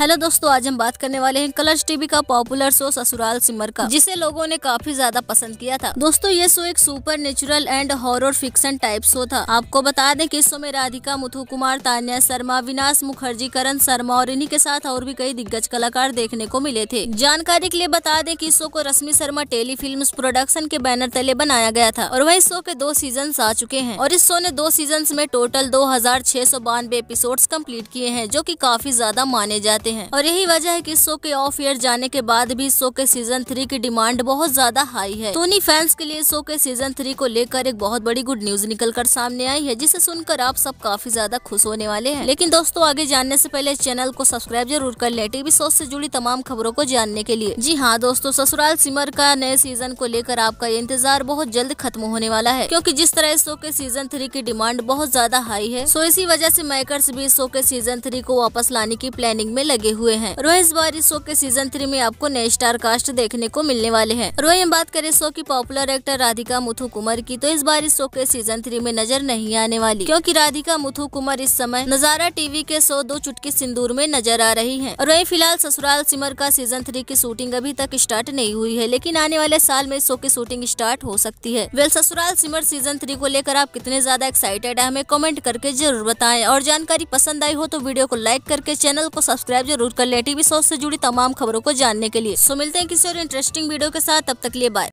hello दोस्तों आज हम बात करने वाले हैं कलर्स टीवी का पॉपुलर शो ससुराल सिमर का जिसे लोगों ने काफी ज्यादा पसंद किया था दोस्तों ये शो एक supernatural and horror fiction type show था आपको बता दें कि इस शो में राधिका मुथु कुमार तान्या शर्मा विनाश मुखर्जी करण शर्मा और इन्हीं के साथ और भी कई दिग्गज कलाकार देखने को मिले थे जानकारी के लिए बता दें की इस शो को Rashmi Sharma telefilm production के बैनर तले बनाया गया था और वही शो के दो सीजन आ चुके हैं और इस शो ने दो सीजन में टोटल दो हजार एपिसोड कम्प्लीट किए हैं जो की काफी ज्यादा माने जाते जाते हैं और यही वजह है कि शो के ऑफ एयर जाने के बाद भी शो के सीजन थ्री की डिमांड बहुत ज्यादा हाई है सोनी फैंस के लिए शो के सीजन थ्री को लेकर एक बहुत बड़ी गुड न्यूज निकल कर सामने आई है जिसे सुनकर आप सब काफी ज्यादा खुश होने वाले हैं लेकिन दोस्तों आगे जानने से पहले चैनल को सब्सक्राइब जरूर कर ले टीवी शो से जुड़ी तमाम खबरों को जानने के लिए जी हाँ दोस्तों ससुराल सिमर का नए सीजन को लेकर आपका इंतजार बहुत जल्द खत्म होने वाला है क्योंकि जिस तरह इस शो के सीजन थ्री की डिमांड बहुत ज्यादा हाई है सो इसी वजह से मेकर्स भी इस शो के सीजन थ्री को वापस लाने की प्लानिंग में लगे लगे हुए हैं रोय इस बार इस शो के सीजन थ्री में आपको नए स्टार कास्ट देखने को मिलने वाले हैं रोय हम बात करें शो की popular actor Radhika Muthukumar की तो इस बार इस शो के सीजन थ्री में नजर नहीं आने वाली क्योंकि राधिका मुथु कुमार इस समय नजारा टीवी के शो दो चुटकी सिंदूर में नजर आ रही है रोय फिलहाल ससुराल सिमर का सीजन थ्री की शूटिंग अभी तक स्टार्ट नहीं हुई है लेकिन आने वाले साल में शो की शूटिंग स्टार्ट हो सकती है वेल ससुराल सिमर सीजन थ्री को लेकर आप कितने ज्यादा एक्साइटेड है हमें कमेंट करके जरूर बताएं और जानकारी पसंद आई हो तो वीडियो को लाइक करके चैनल को सब्सक्राइब जरूर कर लें टीवी शो से जुड़ी तमाम खबरों को जानने के लिए सो मिलते हैं किसी और इंटरेस्टिंग वीडियो के साथ तब तक लिए बाय